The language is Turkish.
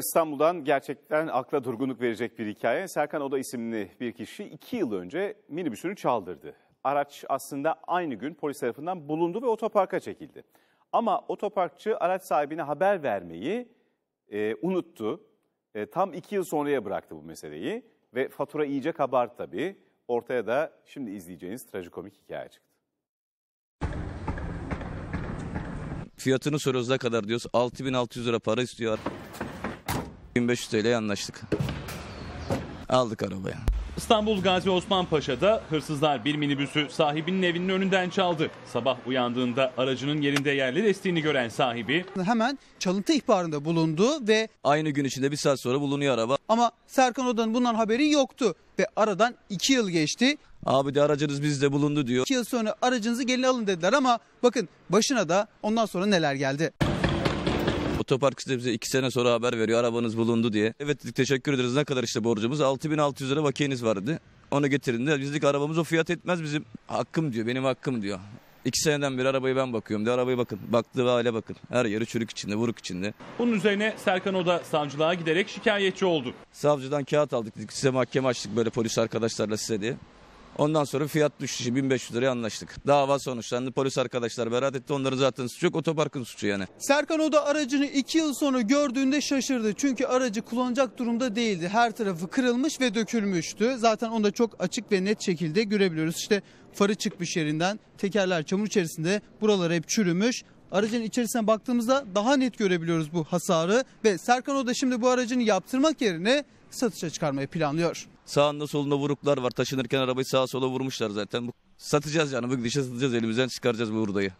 İstanbul'dan gerçekten akla durgunluk verecek bir hikaye. Serkan Oda isimli bir kişi iki yıl önce minibüsünü çaldırdı. Araç aslında aynı gün polis tarafından bulundu ve otoparka çekildi. Ama otoparkçı araç sahibine haber vermeyi e, unuttu. E, tam iki yıl sonraya bıraktı bu meseleyi ve fatura iyice kabardı tabii. Ortaya da şimdi izleyeceğiniz trajikomik hikaye çıktı. Fiyatını soruyoruz ne kadar diyoruz. 6600 lira para istiyor. 1500 TL'ye anlaştık. Aldık arabayı. İstanbul Gazi Osman Paşa'da hırsızlar bir minibüsü sahibinin evinin önünden çaldı. Sabah uyandığında aracının yerinde yerli estiğini gören sahibi Hemen çalıntı ihbarında bulundu ve Aynı gün içinde bir saat sonra bulunuyor araba. ama Serkan Oda'nın bundan haberi yoktu ve aradan iki yıl geçti. Abi de aracınız bizde bulundu diyor. İki yıl sonra aracınızı gelin alın dediler ama bakın başına da ondan sonra neler geldi otopark işte bize iki sene sonra haber veriyor arabanız bulundu diye. Evet dedik teşekkür ederiz ne kadar işte borcumuz 6600 lira vakiyeniz vardı. Onu getirin de bizlik arabamız o fiyat etmez bizim. Hakkım diyor benim hakkım diyor. İki seneden beri arabayı ben bakıyorum diye arabayı bakın. Baktığı hale bakın. Her yeri çürük içinde, vuruk içinde. Bunun üzerine Serkan Oda savcılığa giderek şikayetçi oldu. Savcıdan kağıt aldık dedik size mahkeme açtık böyle polis arkadaşlarla size diye. Ondan sonra fiyat düşüşü 1500 liraya anlaştık. Dava sonuçlandı. Polis arkadaşlar beraat etti. Onların zaten suçu yok. Otoparkın suçu yani. Serkan Oda aracını 2 yıl sonra gördüğünde şaşırdı. Çünkü aracı kullanacak durumda değildi. Her tarafı kırılmış ve dökülmüştü. Zaten onu da çok açık ve net şekilde görebiliyoruz. İşte farı çıkmış yerinden, tekerler çamur içerisinde buralar hep çürümüş aracın içerisine baktığımızda daha net görebiliyoruz bu hasarı ve Serkan o da şimdi bu aracını yaptırmak yerine satışa çıkarmayı planlıyor. Sağında solunda vuruklar var. Taşınırken arabayı sağa sola vurmuşlar zaten. Satacağız yani bu gidişe satacağız elimizden çıkaracağız bu hurdayı.